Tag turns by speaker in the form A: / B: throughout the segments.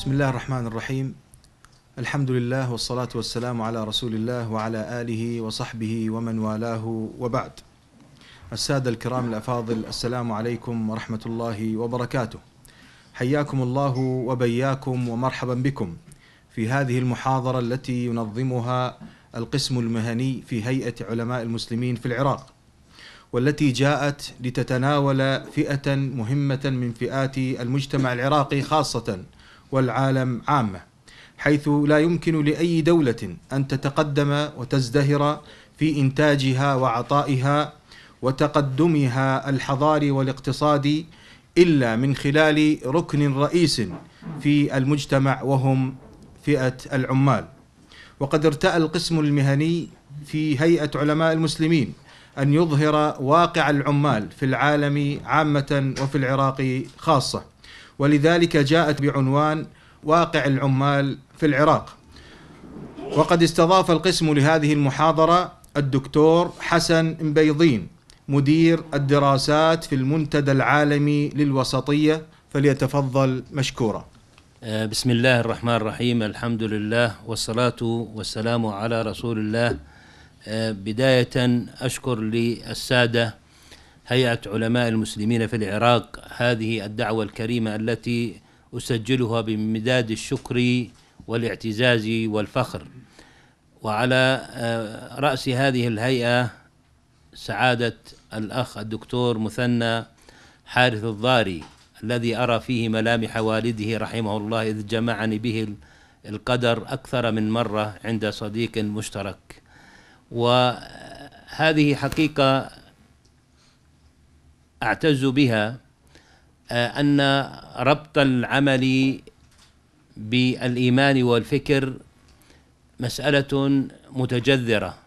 A: بسم الله الرحمن الرحيم الحمد لله والصلاة والسلام على رسول الله وعلى آله وصحبه ومن والاه وبعد السادة الكرام الأفاضل السلام عليكم ورحمة الله وبركاته حياكم الله وبياكم ومرحبا بكم في هذه المحاضرة التي ينظمها القسم المهني في هيئة علماء المسلمين في العراق والتي جاءت لتتناول فئة مهمة من فئات المجتمع العراقي خاصةً والعالم عامه حيث لا يمكن لاي دوله ان تتقدم وتزدهر في انتاجها وعطائها وتقدمها الحضاري والاقتصادي الا من خلال ركن رئيس في المجتمع وهم فئه العمال وقد ارتأى القسم المهني في هيئه علماء المسلمين ان يظهر واقع العمال في العالم عامه وفي العراق خاصه ولذلك جاءت بعنوان واقع العمال في العراق وقد استضاف القسم لهذه المحاضرة الدكتور حسن مبيضين مدير الدراسات في المنتدى العالمي للوسطية فليتفضل مشكورا
B: آه، بسم الله الرحمن الرحيم الحمد لله والصلاة والسلام على رسول الله آه، بداية أشكر للسادة هيئة علماء المسلمين في العراق هذه الدعوة الكريمة التي أسجلها بمداد الشكر والاعتزاز والفخر وعلى آه، رأس هذه الهيئة سعادة الأخ الدكتور مثنى حارث الضاري الذي أرى فيه ملامح والده رحمه الله إذ جمعني به القدر أكثر من مرة عند صديق مشترك وهذه حقيقة اعتز بها آه، ان ربط العمل بالايمان والفكر مساله متجذره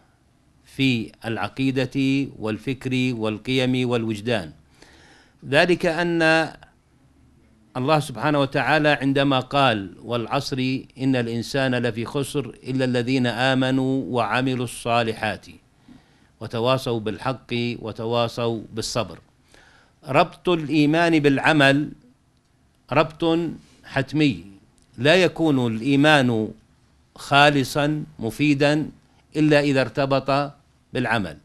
B: في العقيده والفكر والقيم والوجدان ذلك ان الله سبحانه وتعالى عندما قال والعصر ان الانسان لفي خسر الا الذين امنوا وعملوا الصالحات وتواصوا بالحق وتواصوا بالصبر ربط الايمان بالعمل ربط حتمي لا يكون الايمان خالصا مفيدا الا اذا ارتبط بالعمل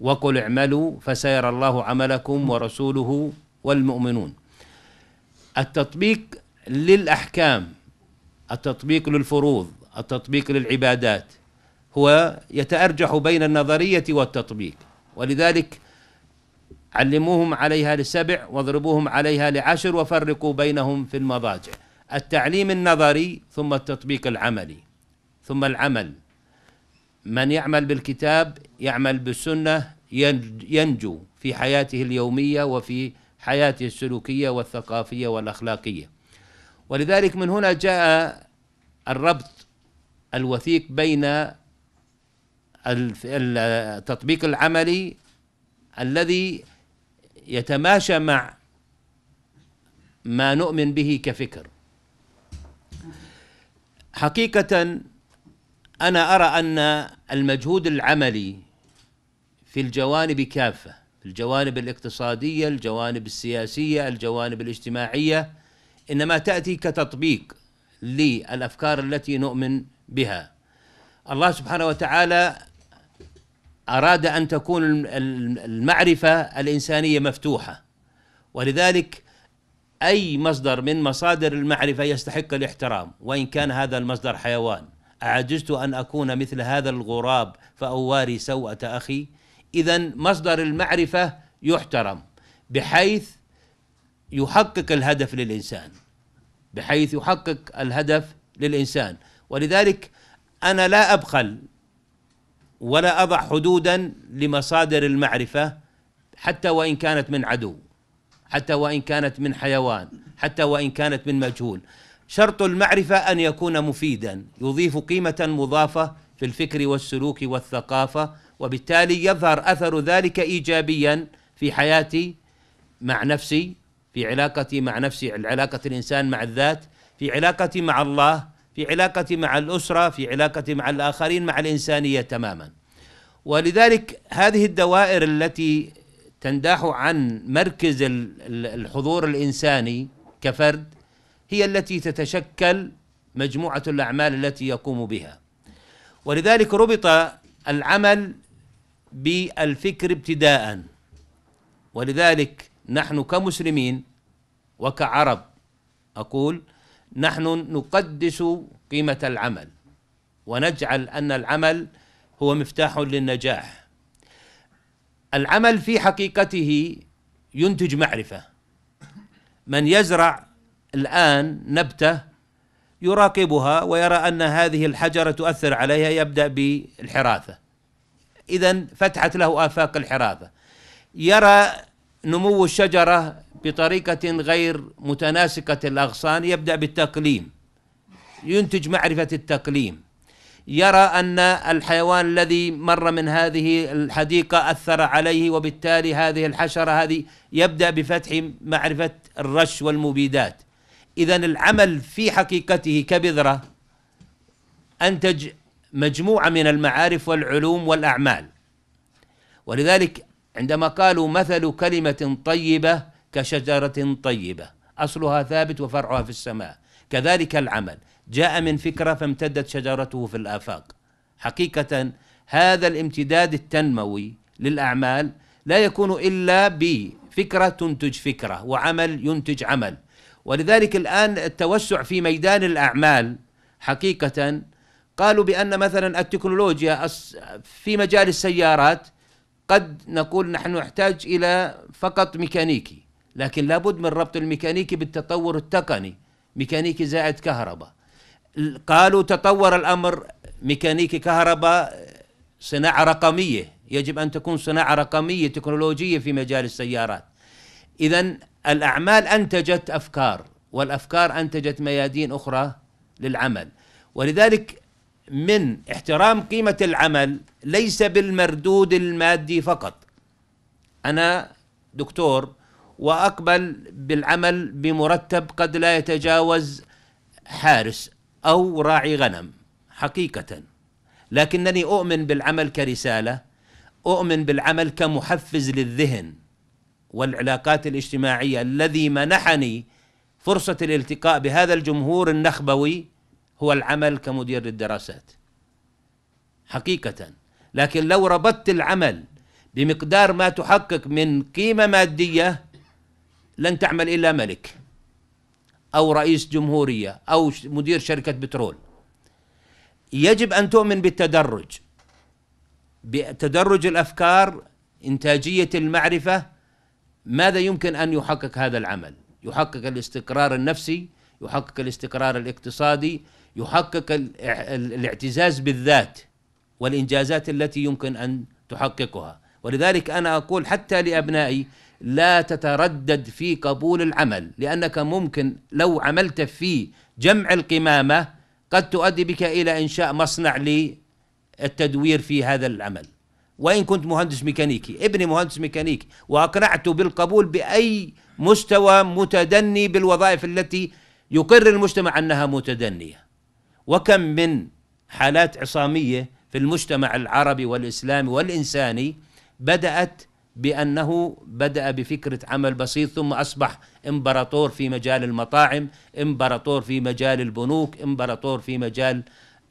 B: وقل اعملوا فسيرى الله عملكم ورسوله والمؤمنون التطبيق للاحكام التطبيق للفروض التطبيق للعبادات هو يتارجح بين النظريه والتطبيق ولذلك علموهم عليها لسبع واضربوهم عليها لعشر وفرقوا بينهم في المضاجع التعليم النظري ثم التطبيق العملي ثم العمل من يعمل بالكتاب يعمل بالسنه ينجو في حياته اليوميه وفي حياته السلوكيه والثقافيه والاخلاقيه ولذلك من هنا جاء الربط الوثيق بين التطبيق العملي الذي يتماشى مع ما نؤمن به كفكر حقيقة أنا أرى أن المجهود العملي في الجوانب كافة الجوانب الاقتصادية الجوانب السياسية الجوانب الاجتماعية إنما تأتي كتطبيق للأفكار التي نؤمن بها الله سبحانه وتعالى أراد أن تكون المعرفة الإنسانية مفتوحة ولذلك أي مصدر من مصادر المعرفة يستحق الاحترام وإن كان هذا المصدر حيوان أعجزت أن أكون مثل هذا الغراب فأواري سوءة أخي إذا مصدر المعرفة يحترم بحيث يحقق الهدف للإنسان بحيث يحقق الهدف للإنسان ولذلك أنا لا أبخل ولا أضع حدودا لمصادر المعرفة حتى وإن كانت من عدو حتى وإن كانت من حيوان حتى وإن كانت من مجهول شرط المعرفة أن يكون مفيدا يضيف قيمة مضافة في الفكر والسلوك والثقافة وبالتالي يظهر أثر ذلك إيجابيا في حياتي مع نفسي في علاقتي مع نفسي علاقة الإنسان مع الذات في علاقتي مع الله في علاقتي مع الأسرة في علاقتي مع الآخرين مع الإنسانية تماما ولذلك هذه الدوائر التي تنداح عن مركز الحضور الإنساني كفرد هي التي تتشكل مجموعة الأعمال التي يقوم بها ولذلك ربط العمل بالفكر ابتداء ولذلك نحن كمسلمين وكعرب أقول نحن نقدس قيمة العمل ونجعل أن العمل هو مفتاح للنجاح العمل في حقيقته ينتج معرفة من يزرع الآن نبته يراقبها ويرى ان هذه الحجره تؤثر عليها يبدا بالحراثه. اذا فتحت له افاق الحراثه. يرى نمو الشجره بطريقة غير متناسقة الأغصان يبدأ بالتقليم ينتج معرفة التقليم يرى أن الحيوان الذي مر من هذه الحديقة أثر عليه وبالتالي هذه الحشرة هذه يبدأ بفتح معرفة الرش والمبيدات إذا العمل في حقيقته كبذرة أنتج مجموعة من المعارف والعلوم والأعمال ولذلك عندما قالوا مثل كلمة طيبة كشجرة طيبة أصلها ثابت وفرعها في السماء كذلك العمل جاء من فكرة فامتدت شجرته في الآفاق حقيقة هذا الامتداد التنموي للأعمال لا يكون إلا بفكرة تنتج فكرة وعمل ينتج عمل ولذلك الآن التوسع في ميدان الأعمال حقيقة قالوا بأن مثلا التكنولوجيا في مجال السيارات قد نقول نحن نحتاج إلى فقط ميكانيكي لكن لابد من ربط الميكانيكي بالتطور التقني ميكانيكي زائد كهرباء قالوا تطور الأمر ميكانيكي كهرباء آه، صناعة رقمية يجب أن تكون صناعة رقمية تكنولوجية في مجال السيارات إذا الأعمال أنتجت أفكار والأفكار أنتجت ميادين أخرى للعمل ولذلك من احترام قيمة العمل ليس بالمردود المادي فقط أنا دكتور وأقبل بالعمل بمرتب قد لا يتجاوز حارس أو راعي غنم حقيقة لكنني أؤمن بالعمل كرسالة أؤمن بالعمل كمحفز للذهن والعلاقات الاجتماعية الذي منحني فرصة الالتقاء بهذا الجمهور النخبوي هو العمل كمدير للدراسات حقيقة لكن لو ربطت العمل بمقدار ما تحقق من قيمة مادية لن تعمل إلا ملك أو رئيس جمهورية أو مدير شركة بترول يجب أن تؤمن بالتدرج بتدرج الأفكار إنتاجية المعرفة ماذا يمكن أن يحقق هذا العمل يحقق الاستقرار النفسي يحقق الاستقرار الاقتصادي يحقق الاعتزاز بالذات والإنجازات التي يمكن أن تحققها ولذلك أنا أقول حتى لأبنائي لا تتردد في قبول العمل لأنك ممكن لو عملت في جمع القمامة قد تؤدي بك إلى إنشاء مصنع للتدوير في هذا العمل وإن كنت مهندس ميكانيكي ابني مهندس ميكانيكي وأقنعته بالقبول بأي مستوى متدني بالوظائف التي يقر المجتمع أنها متدنية وكم من حالات عصامية في المجتمع العربي والإسلامي والإنساني بدأت بأنه بدأ بفكرة عمل بسيط ثم أصبح إمبراطور في مجال المطاعم إمبراطور في مجال البنوك إمبراطور في مجال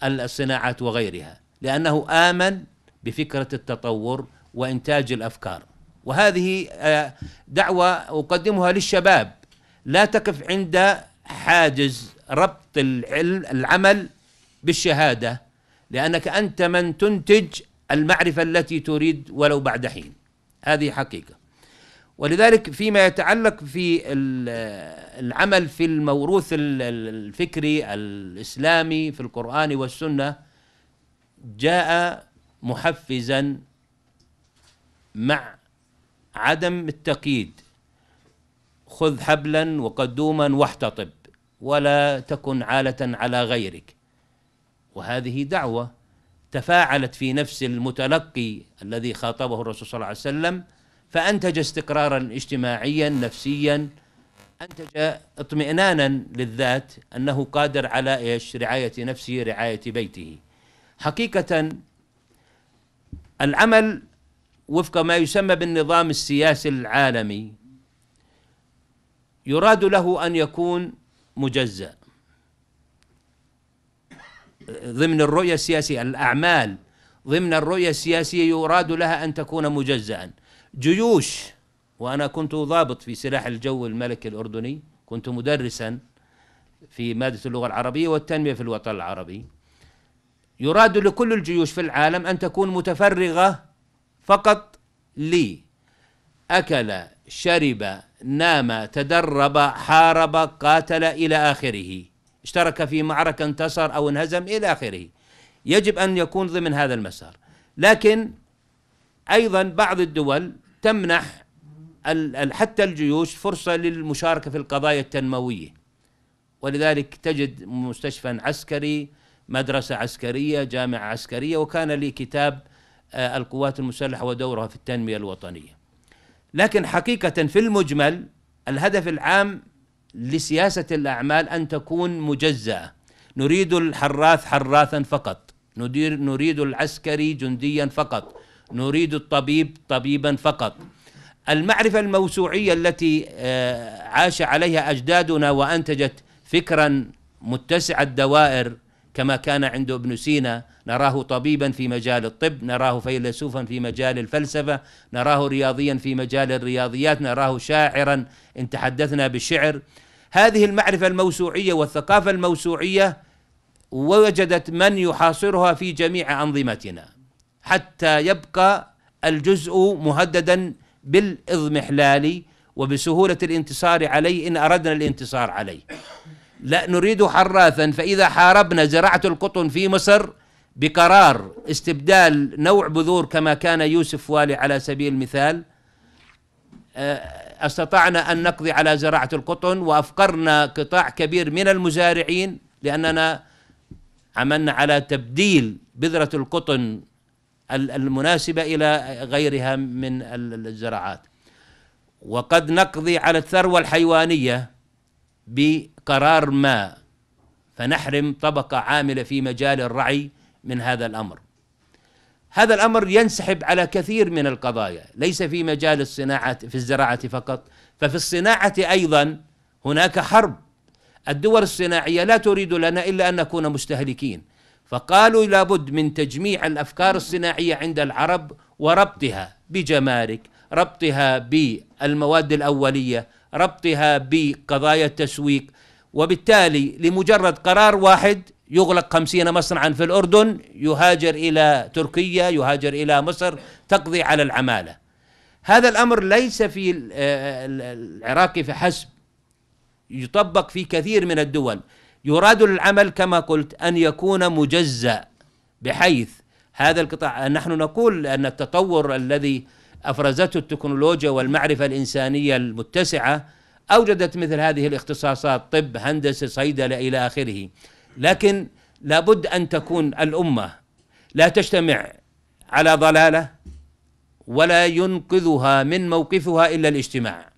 B: الصناعات وغيرها لأنه آمن بفكرة التطور وإنتاج الأفكار وهذه آه، دعوة أقدمها للشباب لا تقف عند حاجز ربط العلم العمل بالشهادة لأنك أنت من تنتج المعرفة التي تريد ولو بعد حين هذه حقيقة ولذلك فيما يتعلق في العمل في الموروث الفكري الإسلامي في القرآن والسنة جاء محفزا مع عدم التقييد خذ حبلا وقدوما واحتطب ولا تكن عالة على غيرك وهذه دعوة تفاعلت في نفس المتلقي الذي خاطبه الرسول صلى الله عليه وسلم فانتج استقرارا اجتماعيا نفسيا انتج اطمئنانا للذات انه قادر على ايش؟ رعايه نفسه رعايه بيته. حقيقه العمل وفق ما يسمى بالنظام السياسي العالمي يراد له ان يكون مجزأ ضمن الرؤية السياسية الأعمال ضمن الرؤية السياسية يراد لها أن تكون مجزأ جيوش وأنا كنت ضابط في سلاح الجو الملكي الأردني كنت مدرسا في مادة اللغة العربية والتنمية في الوطن العربي يراد لكل الجيوش في العالم أن تكون متفرغة فقط لي أكل شرب نام تدرب حارب قاتل إلى آخره اشترك في معركة انتصر أو انهزم إلى آخره يجب أن يكون ضمن هذا المسار لكن أيضا بعض الدول تمنح حتى الجيوش فرصة للمشاركة في القضايا التنموية ولذلك تجد مستشفى عسكري مدرسة عسكرية جامعة عسكرية وكان لي كتاب آه، القوات المسلحة ودورها في التنمية الوطنية لكن حقيقة في المجمل الهدف العام لسياسة الأعمال أن تكون مجزأة نريد الحراث حراثا فقط ندير نريد العسكري جنديا فقط نريد الطبيب طبيبا فقط المعرفة الموسوعية التي آه، عاش عليها أجدادنا وأنتجت فكرا متسع الدوائر كما كان عند ابن سينا نراه طبيبا في مجال الطب نراه فيلسوفا في مجال الفلسفه نراه رياضيا في مجال الرياضيات نراه شاعرا ان تحدثنا بالشعر هذه المعرفه الموسوعيه والثقافه الموسوعيه وجدت من يحاصرها في جميع انظمتنا حتى يبقى الجزء مهددا بالاضمحلال وبسهوله الانتصار عليه ان اردنا الانتصار عليه لا نريد حراثا فإذا حاربنا زراعة القطن في مصر بقرار استبدال نوع بذور كما كان يوسف والي على سبيل المثال آه، استطعنا ان نقضي على زراعه القطن وافقرنا قطاع كبير من المزارعين لاننا عملنا على تبديل بذره القطن المناسبه الى غيرها من الزراعات وقد نقضي على الثروه الحيوانيه بقرار ما فنحرم طبقة عاملة في مجال الرعي من هذا الأمر هذا الأمر ينسحب على كثير من القضايا ليس في مجال الصناعة في الزراعة فقط ففي الصناعة أيضا هناك حرب الدول الصناعية لا تريد لنا إلا أن نكون مستهلكين فقالوا لابد من تجميع الأفكار الصناعية عند العرب وربطها بجمارك ربطها بالمواد الأولية ربطها بقضايا التسويق وبالتالي لمجرد قرار واحد يغلق خمسين مصنعا في الأردن يهاجر إلى تركيا يهاجر إلى مصر تقضي على العمالة هذا الأمر ليس في آه، العراقي فحسب يطبق في كثير من الدول يراد للعمل كما قلت أن يكون مجزأ بحيث هذا القطاع نحن نقول أن التطور الذي افرزته التكنولوجيا والمعرفه الانسانيه المتسعه اوجدت مثل هذه الاختصاصات طب هندسه صيدله الى اخره لكن لابد ان تكون الامه لا تجتمع على ضلاله ولا ينقذها من موقفها الا الاجتماع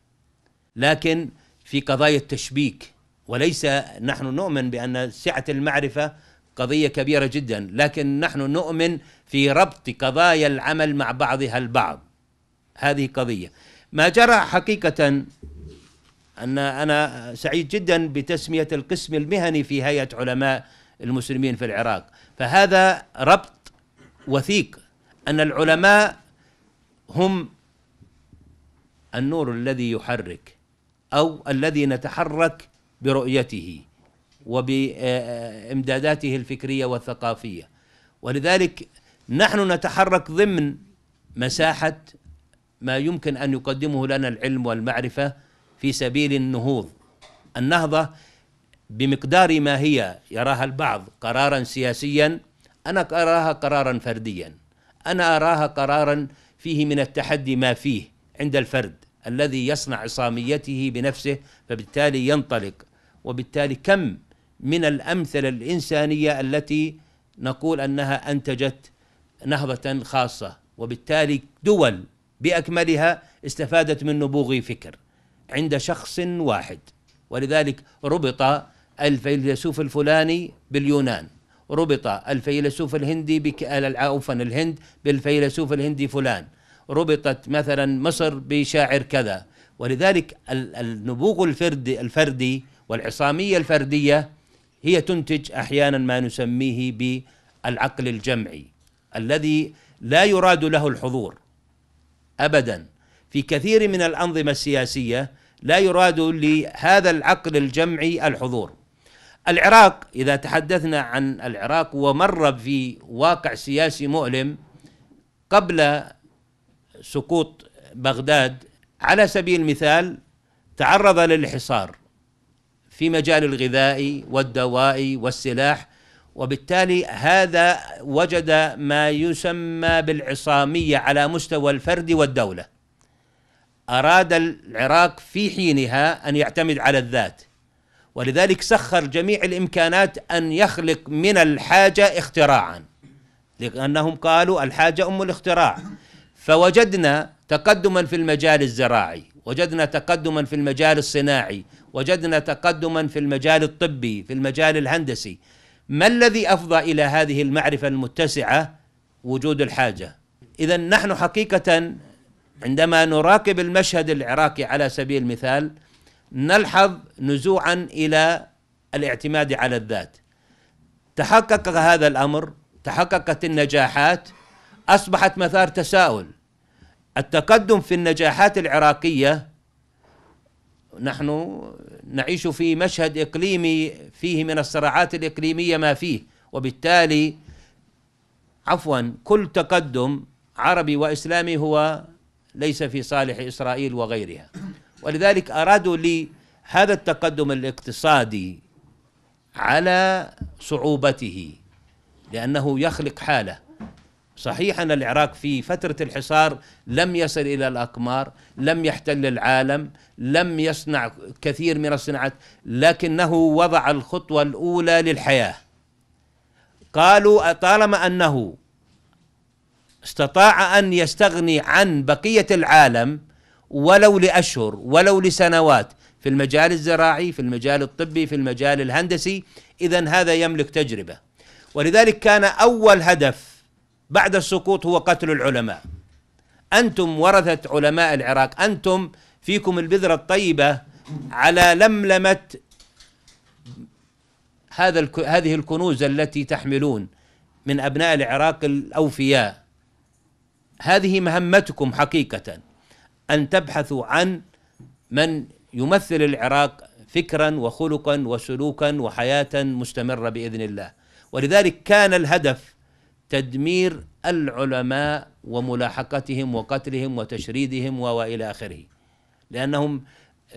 B: لكن في قضايا التشبيك وليس نحن نؤمن بان سعه المعرفه قضيه كبيره جدا لكن نحن نؤمن في ربط قضايا العمل مع بعضها البعض هذه قضية ما جرى حقيقة أن أنا سعيد جدا بتسمية القسم المهني في هيئة علماء المسلمين في العراق فهذا ربط وثيق أن العلماء هم النور الذي يحرك أو الذي نتحرك برؤيته وبامداداته الفكريه والثقافيه ولذلك نحن نتحرك ضمن مساحه ما يمكن أن يقدمه لنا العلم والمعرفة في سبيل النهوض النهضة بمقدار ما هي يراها البعض قرارا سياسيا أنا أراها قرارا فرديا أنا أراها قرارا فيه من التحدي ما فيه عند الفرد الذي يصنع عصاميته بنفسه فبالتالي ينطلق وبالتالي كم من الأمثلة الإنسانية التي نقول أنها أنتجت نهضة خاصة وبالتالي دول باكملها استفادت من نبوغ فكر عند شخص واحد ولذلك ربط الفيلسوف الفلاني باليونان ربط الفيلسوف الهندي بك... عفوا الهند بالفيلسوف الهندي فلان ربطت مثلا مصر بشاعر كذا ولذلك النبوغ الفردي الفردي والعصاميه الفرديه هي تنتج احيانا ما نسميه بالعقل الجمعي الذي لا يراد له الحضور ابدا في كثير من الانظمه السياسيه لا يراد لهذا العقل الجمعي الحضور العراق اذا تحدثنا عن العراق ومر في واقع سياسي مؤلم قبل سقوط بغداد على سبيل المثال تعرض للحصار في مجال الغذائي والدوائي والسلاح وبالتالي هذا وجد ما يسمى بالعصامية على مستوى الفرد والدولة أراد العراق في حينها أن يعتمد على الذات ولذلك سخر جميع الإمكانات أن يخلق من الحاجة اختراعا لأنهم قالوا الحاجة أم الاختراع فوجدنا تقدما في المجال الزراعي وجدنا تقدما في المجال الصناعي وجدنا تقدما في المجال الطبي في المجال الهندسي ما الذي افضى الى هذه المعرفه المتسعه وجود الحاجه اذا نحن حقيقه عندما نراقب المشهد العراقي على سبيل المثال نلحظ نزوعا الى الاعتماد على الذات تحقق هذا الامر تحققت النجاحات اصبحت مثار تساؤل التقدم في النجاحات العراقيه نحن نعيش في مشهد إقليمي فيه من الصراعات الإقليمية ما فيه وبالتالي عفوا كل تقدم عربي وإسلامي هو ليس في صالح إسرائيل وغيرها ولذلك أرادوا لي هذا التقدم الاقتصادي على صعوبته لأنه يخلق حالة صحيح أن العراق في فترة الحصار لم يصل إلى الأقمار لم يحتل العالم لم يصنع كثير من الصناعات لكنه وضع الخطوة الأولى للحياة قالوا طالما أنه استطاع أن يستغني عن بقية العالم ولو لأشهر ولو لسنوات في المجال الزراعي في المجال الطبي في المجال الهندسي إذا هذا يملك تجربة ولذلك كان أول هدف بعد السقوط هو قتل العلماء أنتم ورثة علماء العراق أنتم فيكم البذرة الطيبة على لملمة هذا هذه الكنوز التي تحملون من أبناء العراق الأوفياء هذه مهمتكم حقيقة أن تبحثوا عن من يمثل العراق فكرا وخلقا وسلوكا وحياة مستمرة بإذن الله ولذلك كان الهدف تدمير العلماء وملاحقتهم وقتلهم وتشريدهم والى اخره لانهم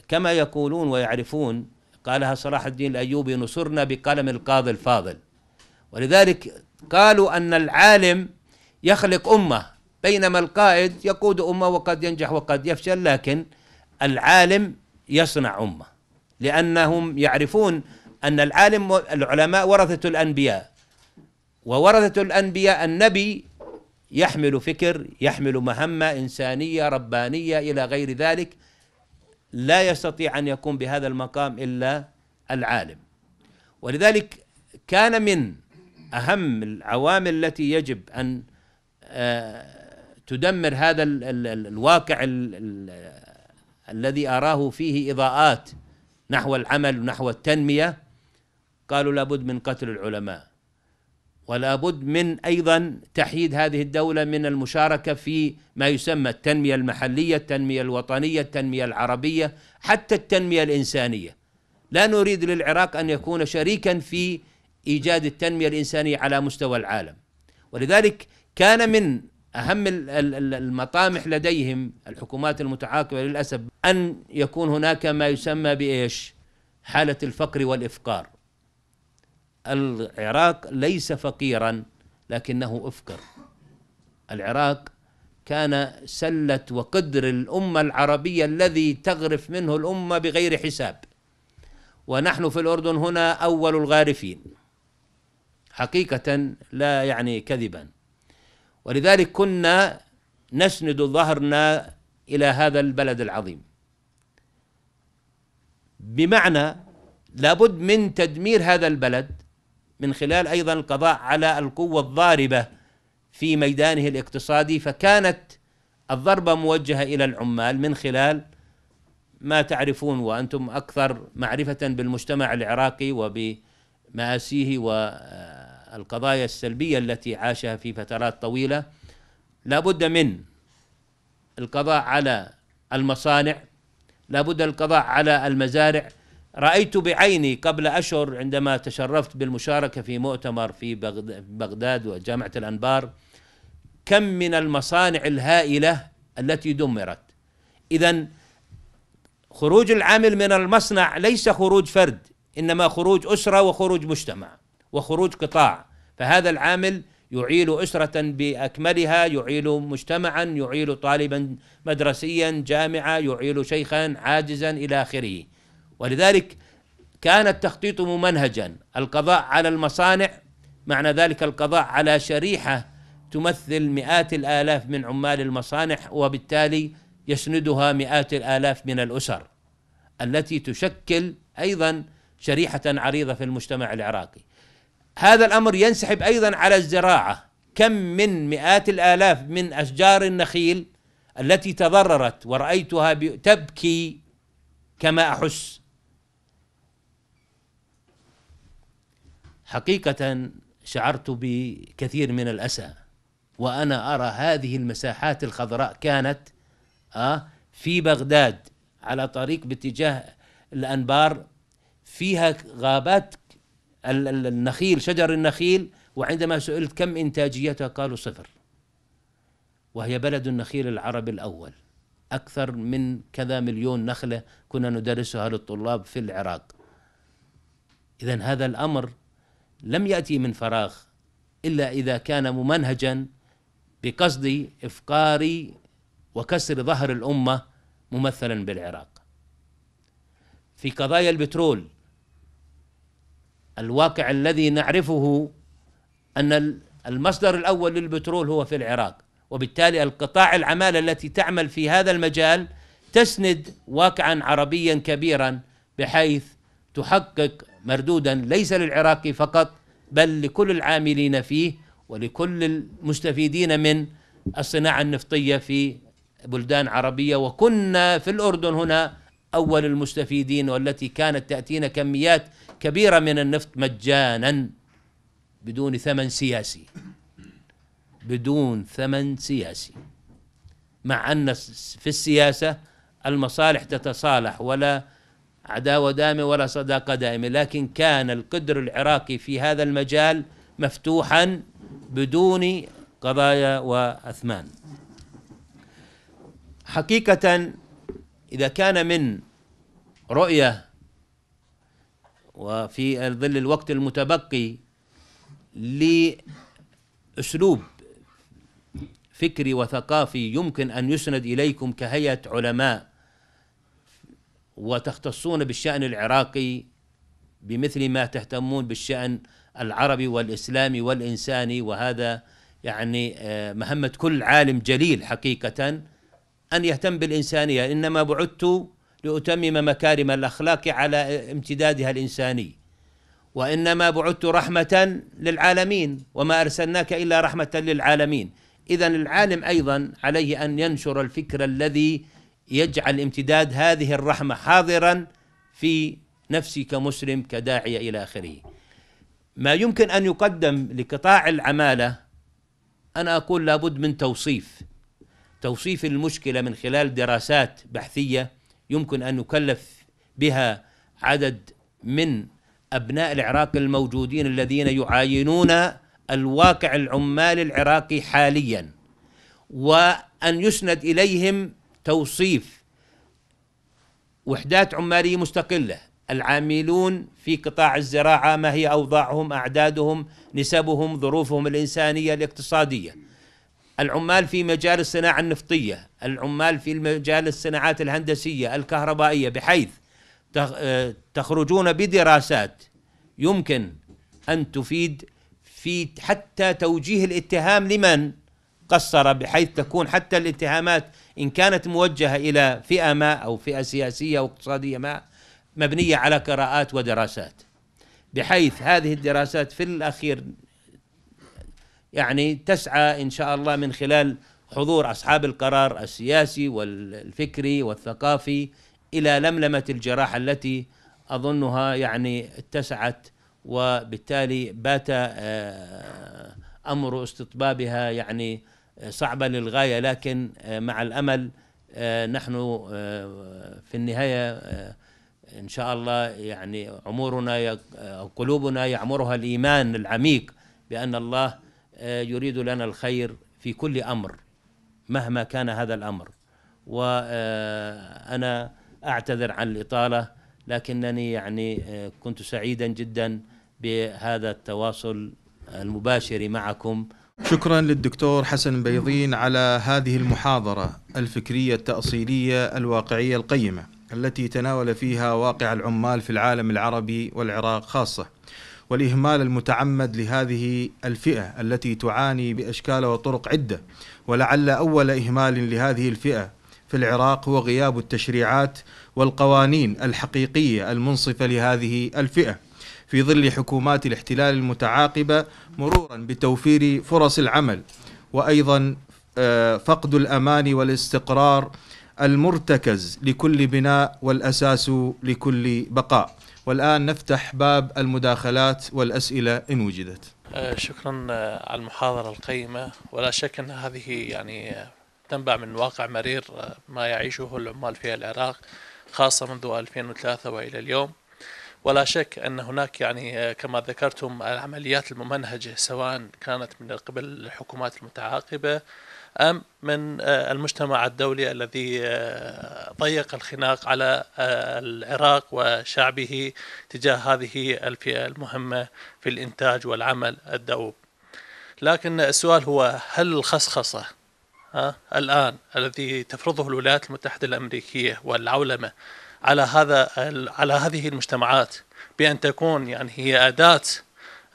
B: كما يقولون ويعرفون قالها صلاح الدين الايوبي نصرنا بقلم القاضي الفاضل ولذلك قالوا ان العالم يخلق امه بينما القائد يقود امه وقد ينجح وقد يفشل لكن العالم يصنع امه لانهم يعرفون ان العالم العلماء ورثه الانبياء وورثة الأنبياء النبي يحمل فكر يحمل مهمة إنسانية ربانية إلى غير ذلك لا يستطيع أن يكون بهذا المقام إلا العالم ولذلك كان من أهم العوامل التي يجب أن آه، تدمر هذا الواقع الذي أراه فيه إضاءات نحو العمل ونحو التنمية قالوا لابد من قتل العلماء ولا بد من ايضا تحييد هذه الدوله من المشاركه في ما يسمى التنميه المحليه التنميه الوطنيه التنميه العربيه حتى التنميه الانسانيه لا نريد للعراق ان يكون شريكا في ايجاد التنميه الانسانيه على مستوى العالم ولذلك كان من اهم المطامح لديهم الحكومات المتعاقبه للاسف ان يكون هناك ما يسمى بايش؟ حاله الفقر والافقار العراق ليس فقيرا لكنه افقر العراق كان سلة وقدر الأمة العربية الذي تغرف منه الأمة بغير حساب ونحن في الأردن هنا أول الغارفين حقيقة لا يعني كذبا ولذلك كنا نسند ظهرنا إلى هذا البلد العظيم بمعنى لابد من تدمير هذا البلد من خلال ايضا القضاء على القوه الضاربه في ميدانه الاقتصادي فكانت الضربه موجهه الى العمال من خلال ما تعرفون وانتم اكثر معرفه بالمجتمع العراقي وبماسيه والقضايا السلبيه التي عاشها في فترات طويله لابد من القضاء على المصانع لابد القضاء على المزارع رأيت بعيني قبل أشهر عندما تشرفت بالمشاركة في مؤتمر في بغداد وجامعة الأنبار كم من المصانع الهائلة التي دمرت إذا خروج العامل من المصنع ليس خروج فرد إنما خروج أسرة وخروج مجتمع وخروج قطاع فهذا العامل يعيل أسرة بأكملها يعيل مجتمعا يعيل طالبا مدرسيا جامعة يعيل شيخا عاجزا إلى آخره ولذلك كان التخطيط ممنهجا القضاء على المصانع معنى ذلك القضاء على شريحه تمثل مئات الالاف من عمال المصانع وبالتالي يسندها مئات الالاف من الاسر التي تشكل ايضا شريحه عريضه في المجتمع العراقي. هذا الامر ينسحب ايضا على الزراعه، كم من مئات الالاف من اشجار النخيل التي تضررت ورايتها تبكي كما احس حقيقه شعرت بكثير من الاسى وانا ارى هذه المساحات الخضراء كانت آه، في بغداد على طريق باتجاه الانبار فيها غابات النخيل شجر النخيل وعندما سئلت كم انتاجيتها قالوا صفر وهي بلد النخيل العربي الاول اكثر من كذا مليون نخله كنا ندرسها للطلاب في العراق اذا هذا الامر لم يأتي من فراغ إلا إذا كان ممنهجا بقصد إفقار وكسر ظهر الأمة ممثلا بالعراق في قضايا البترول الواقع الذي نعرفه أن المصدر الأول للبترول هو في العراق وبالتالي القطاع العمالة التي تعمل في هذا المجال تسند واقعا عربيا كبيرا بحيث تحقق مردودا ليس للعراقي فقط بل لكل العاملين فيه ولكل المستفيدين من الصناعة النفطية في بلدان عربية وكنا في الأردن هنا أول المستفيدين والتي كانت تأتينا كميات كبيرة من النفط مجانا بدون ثمن سياسي بدون ثمن سياسي مع أن في السياسة المصالح تتصالح ولا عداوة دائمة ولا صداقة دائمة لكن كان القدر العراقي في هذا المجال مفتوحا بدون قضايا وأثمان حقيقة إذا كان من رؤية وفي ظل الوقت المتبقي لأسلوب فكري وثقافي يمكن أن يسند إليكم كهيئة علماء وتختصون بالشأن العراقي بمثل ما تهتمون بالشأن العربي والإسلامي والإنساني وهذا يعني آه، مهمة كل عالم جليل حقيقة أن يهتم بالإنسانية إنما بعدت لأتمم مكارم الأخلاق على امتدادها الإنساني وإنما بعدت رحمة للعالمين وما أرسلناك إلا رحمة للعالمين إذا العالم أيضا عليه أن ينشر الفكر الذي يجعل امتداد هذه الرحمه حاضرا في نفسي كمسلم كداعيه الى اخره. ما يمكن ان يقدم لقطاع العماله انا اقول لابد من توصيف توصيف المشكله من خلال دراسات بحثيه يمكن ان نكلف بها عدد من ابناء العراق الموجودين الذين يعاينون الواقع العمالي العراقي حاليا وان يسند اليهم توصيف وحدات عماليه مستقله العاملون في قطاع الزراعه ما هي اوضاعهم اعدادهم نسبهم ظروفهم الانسانيه الاقتصاديه العمال في مجال الصناعه النفطيه العمال في مجال الصناعات الهندسيه الكهربائيه بحيث آه، تخرجون بدراسات يمكن ان تفيد في حتى توجيه الاتهام لمن قصر بحيث تكون حتى الاتهامات إن كانت موجهة إلى فئة ما أو فئة سياسية أو اقتصادية ما مبنية على قراءات ودراسات بحيث هذه الدراسات في الأخير يعني تسعى إن شاء الله من خلال حضور أصحاب القرار السياسي والفكري والثقافي إلى لملمة الجراحة التي أظنها يعني اتسعت وبالتالي بات آه، أمر استطبابها يعني صعبة للغاية لكن آه، مع الأمل آه، نحن آه، في النهاية إن شاء الله يعني عمورنا قلوبنا يعمرها الإيمان العميق بأن الله يريد لنا الخير في كل أمر مهما كان هذا الأمر وأنا أعتذر عن الإطالة لكنني يعني كنت سعيدا جدا بهذا التواصل المباشر معكم
A: شكرا للدكتور حسن بيضين على هذه المحاضرة الفكرية التأصيلية الواقعية القيمة التي تناول فيها واقع العمال في العالم العربي والعراق خاصة والإهمال المتعمد لهذه الفئة التي تعاني بأشكال وطرق عدة ولعل أول إهمال لهذه الفئة في العراق هو غياب التشريعات والقوانين الحقيقية المنصفة لهذه الفئة في ظل حكومات الاحتلال المتعاقبة مرورا بتوفير فرص العمل وأيضا آه، فقد الأمان والاستقرار المرتكز لكل بناء والأساس لكل بقاء والآن نفتح باب المداخلات والأسئلة إن وجدت
C: آه، شكرا آه، على المحاضرة القيمة ولا شك أن هذه يعني تنبع من واقع مرير ما يعيشه العمال في العراق خاصة منذ 2003 وإلى اليوم ولا شك ان هناك يعني آه، كما ذكرتم العمليات الممنهجه سواء كانت من قبل الحكومات المتعاقبه ام من آه، المجتمع الدولي الذي آه، ضيق الخناق على العراق وشعبه تجاه هذه الفئه المهمه في الانتاج والعمل الدؤوب. لكن السؤال هو هل الخصخصه آه، الآن الذي تفرضه الولايات المتحدة الأمريكية والعولمة على هذا على هذه المجتمعات بأن تكون يعني هي أداة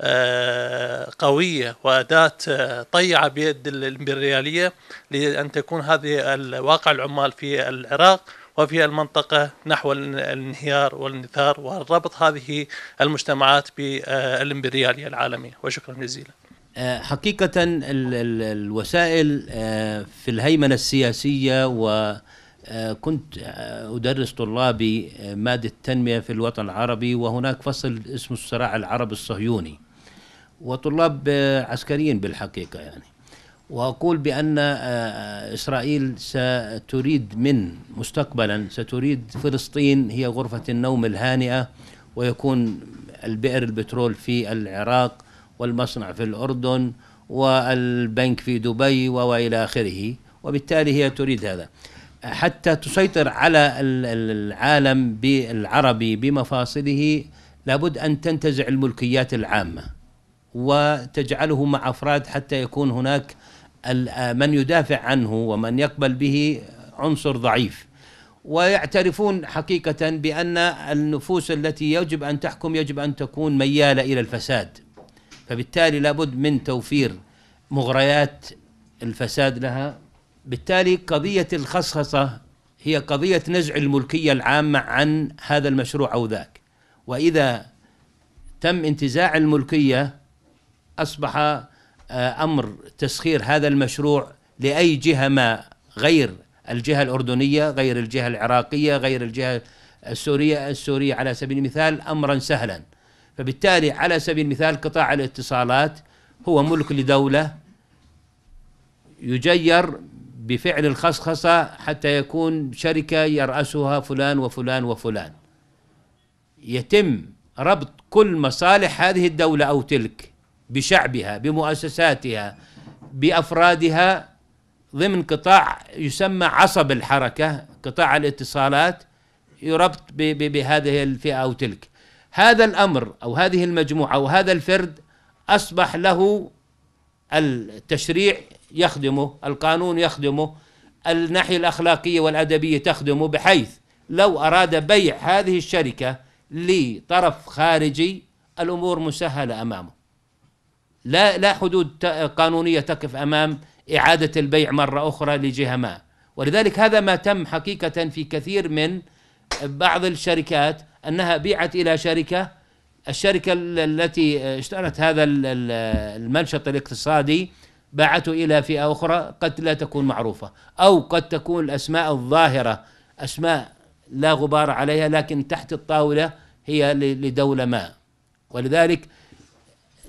C: آه، قوية وأداة آه، طيعة بيد الإمبريالية لأن تكون هذه الواقع العمال في العراق وفي المنطقة نحو الانهيار والانثار وربط هذه المجتمعات بالإمبريالية العالمية وشكرا جزيلا
B: آه، حقيقة الوسائل آه، في الهيمنة السياسية وكنت آه، أدرس طلابي مادة التنمية في الوطن العربي وهناك فصل اسمه الصراع العربي الصهيوني وطلاب عسكريين بالحقيقة يعني وأقول بأن إسرائيل ستريد من مستقبلا ستريد فلسطين هي غرفة النوم الهانئة ويكون البئر البترول في العراق والمصنع في الأردن والبنك في دبي وإلى آخره وبالتالي هي تريد هذا حتى تسيطر على العالم العربي بمفاصله لابد أن تنتزع الملكيات العامة وتجعله مع أفراد حتى يكون هناك من يدافع عنه ومن يقبل به عنصر ضعيف ويعترفون حقيقة بأن النفوس التي يجب أن تحكم يجب أن تكون ميالة إلى الفساد فبالتالي لابد من توفير مغريات الفساد لها بالتالي قضية الخصخصة هي قضية نزع الملكية العامة عن هذا المشروع أو ذاك وإذا تم انتزاع الملكية أصبح آه، أمر تسخير هذا المشروع لأي جهة ما غير الجهة الأردنية غير الجهة العراقية غير الجهة السورية السورية على سبيل المثال أمرا سهلا فبالتالي على سبيل المثال قطاع الاتصالات هو ملك لدولة يجير بفعل الخصخصة حتى يكون شركة يرأسها فلان وفلان وفلان يتم ربط كل مصالح هذه الدولة أو تلك بشعبها بمؤسساتها بأفرادها ضمن قطاع يسمى عصب الحركة قطاع الاتصالات يربط بهذه الفئة أو تلك هذا الامر او هذه المجموعه او هذا الفرد اصبح له التشريع يخدمه، القانون يخدمه، الناحيه الاخلاقيه والادبيه تخدمه بحيث لو اراد بيع هذه الشركه لطرف خارجي الامور مسهله امامه. لا لا حدود قانونيه تقف امام اعاده البيع مره اخرى لجهه ما، ولذلك هذا ما تم حقيقه في كثير من بعض الشركات أنها بيعت إلى شركة الشركة التي اشترت هذا المنشط الاقتصادي باعته إلى فئة أخرى قد لا تكون معروفة أو قد تكون الأسماء الظاهرة أسماء لا غبار عليها لكن تحت الطاولة هي لدولة ما ولذلك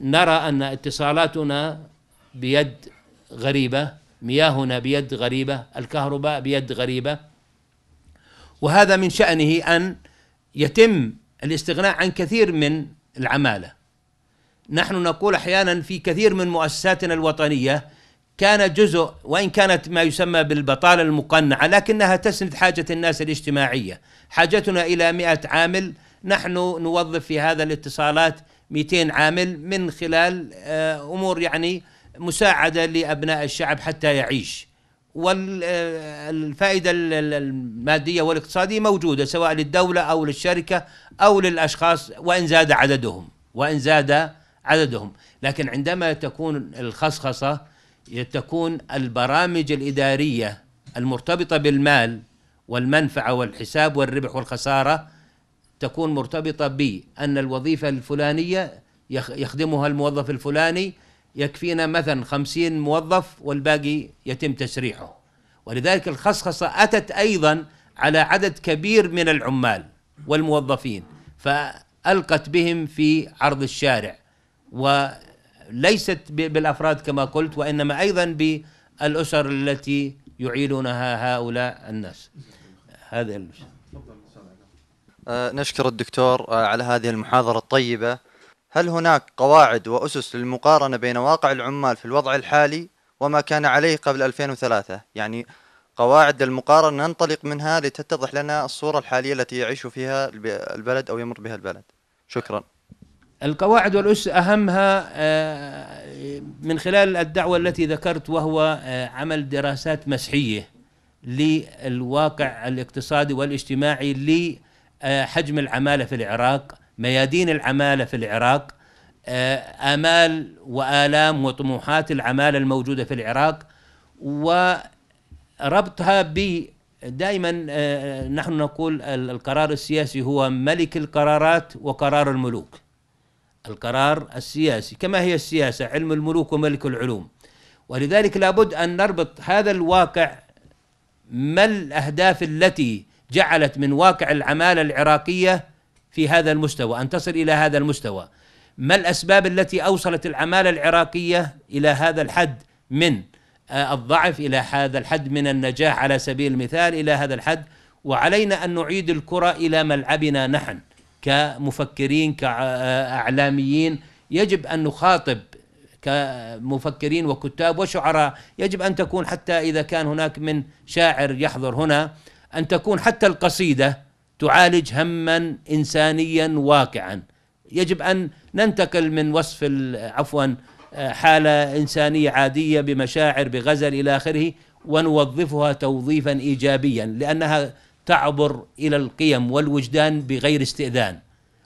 B: نرى أن اتصالاتنا بيد غريبة مياهنا بيد غريبة الكهرباء بيد غريبة وهذا من شأنه أن يتم الاستغناء عن كثير من العماله نحن نقول احيانا في كثير من مؤسساتنا الوطنيه كان جزء وان كانت ما يسمى بالبطاله المقنعه لكنها تسند حاجه الناس الاجتماعيه، حاجتنا الى 100 عامل نحن نوظف في هذا الاتصالات 200 عامل من خلال آه، امور يعني مساعده لابناء الشعب حتى يعيش. والفائدة المادية والاقتصادية موجودة سواء للدولة أو للشركة أو للأشخاص وإن زاد عددهم وإن زاد عددهم لكن عندما تكون الخصخصة تكون البرامج الإدارية المرتبطة بالمال والمنفعة والحساب والربح والخسارة تكون مرتبطة بأن الوظيفة الفلانية يخدمها الموظف الفلاني يكفينا مثلا خمسين موظف والباقي يتم تسريحه ولذلك الخصخصة أتت أيضا على عدد كبير من العمال والموظفين فألقت بهم في عرض الشارع وليست بالأفراد كما قلت وإنما أيضا بالأسر التي يعيلونها
C: هؤلاء الناس هذا الشيء أه، نشكر الدكتور أه، على هذه المحاضرة الطيبة هل هناك قواعد وأسس للمقارنة بين واقع العمال في الوضع الحالي وما كان عليه قبل 2003 يعني قواعد المقارنة ننطلق منها لتتضح لنا الصورة الحالية التي يعيش فيها البلد أو يمر بها البلد شكرا القواعد والأسس أهمها آه،
B: من خلال الدعوة التي ذكرت وهو آه، عمل دراسات مسحية للواقع الاقتصادي والاجتماعي لحجم آه، العمالة في العراق ميادين العماله في العراق آه، امال والام وطموحات العماله الموجوده في العراق وربطها ب دائما آه، نحن نقول القرار السياسي هو ملك القرارات وقرار الملوك القرار السياسي كما هي السياسه علم الملوك وملك العلوم ولذلك لابد ان نربط هذا الواقع ما الاهداف التي جعلت من واقع العماله العراقيه في هذا المستوى ان تصل الى هذا المستوى ما الاسباب التي اوصلت العماله العراقيه الى هذا الحد من آه، الضعف الى هذا الحد من النجاح على سبيل المثال الى هذا الحد وعلينا ان نعيد الكره الى ملعبنا نحن كمفكرين كاعلاميين يجب ان نخاطب كمفكرين وكتاب وشعراء يجب ان تكون حتى اذا كان هناك من شاعر يحضر هنا ان تكون حتى القصيده تعالج هما انسانيا واقعا يجب ان ننتقل من وصف عفوا آه، حاله انسانيه عاديه بمشاعر بغزل الى اخره ونوظفها توظيفا ايجابيا لانها تعبر الى القيم والوجدان بغير استئذان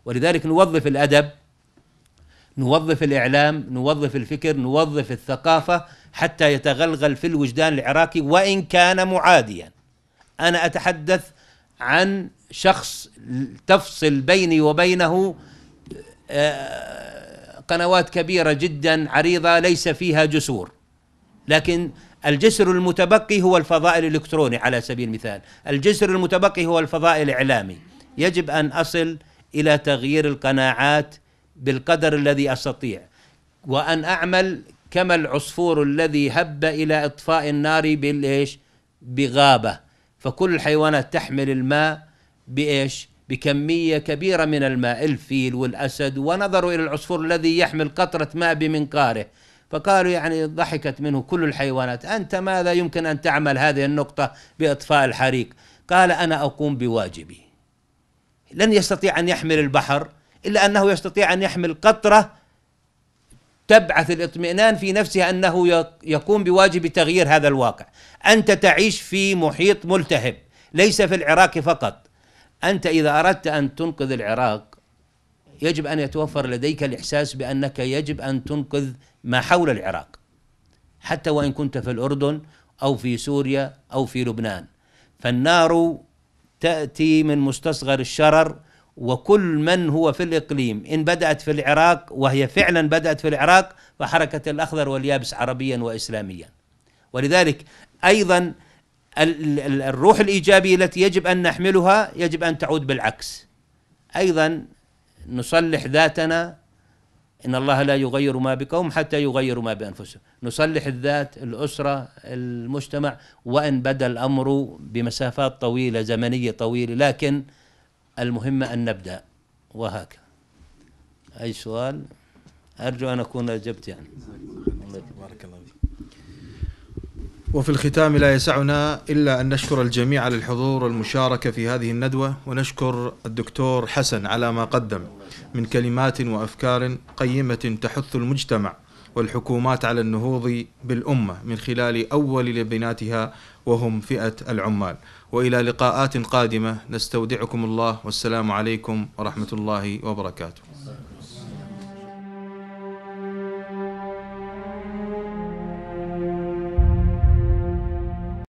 B: ولذلك نوظف الادب نوظف الاعلام نوظف الفكر نوظف الثقافه حتى يتغلغل في الوجدان العراقي وان كان معاديا انا اتحدث عن شخص تفصل بيني وبينه آه، قنوات كبيرة جدا عريضة ليس فيها جسور لكن الجسر المتبقي هو الفضاء الإلكتروني على سبيل المثال الجسر المتبقي هو الفضاء الإعلامي يجب أن أصل إلى تغيير القناعات بالقدر الذي أستطيع وأن أعمل كما العصفور الذي هب إلى إطفاء النار بالإيش بغابة فكل الحيوانات تحمل الماء بايش؟ بكميه كبيره من الماء الفيل والاسد ونظروا الى العصفور الذي يحمل قطره ماء بمنقاره فقالوا يعني ضحكت منه كل الحيوانات انت ماذا يمكن ان تعمل هذه النقطه باطفاء الحريق؟ قال انا اقوم بواجبي لن يستطيع ان يحمل البحر الا انه يستطيع ان يحمل قطره تبعث الاطمئنان في نفسها انه يقوم بواجب تغيير هذا الواقع انت تعيش في محيط ملتهب ليس في العراق فقط أنت إذا أردت أن تنقذ العراق يجب أن يتوفر لديك الإحساس بأنك يجب أن تنقذ ما حول العراق حتى وإن كنت في الأردن أو في سوريا أو في لبنان فالنار تأتي من مستصغر الشرر وكل من هو في الإقليم إن بدأت في العراق وهي فعلا بدأت في العراق فحركة الأخضر واليابس عربيا وإسلاميا ولذلك أيضا الروح الايجابيه التي يجب ان نحملها يجب ان تعود بالعكس ايضا نصلح ذاتنا ان الله لا يغير ما بقوم حتى يغيروا ما بانفسهم نصلح الذات الاسره المجتمع وان بدا الامر بمسافات طويله زمنيه طويله لكن المهمه ان نبدا وهكذا اي سؤال ارجو ان اكون اجبت يعني الله بارك الله فيك
A: وفي الختام لا يسعنا إلا أن نشكر الجميع على الحضور والمشاركة في هذه الندوة ونشكر الدكتور حسن على ما قدم من كلمات وأفكار قيمة تحث المجتمع والحكومات على النهوض بالأمة من خلال أول لبناتها وهم فئة العمال وإلى لقاءات قادمة نستودعكم الله والسلام عليكم ورحمة الله وبركاته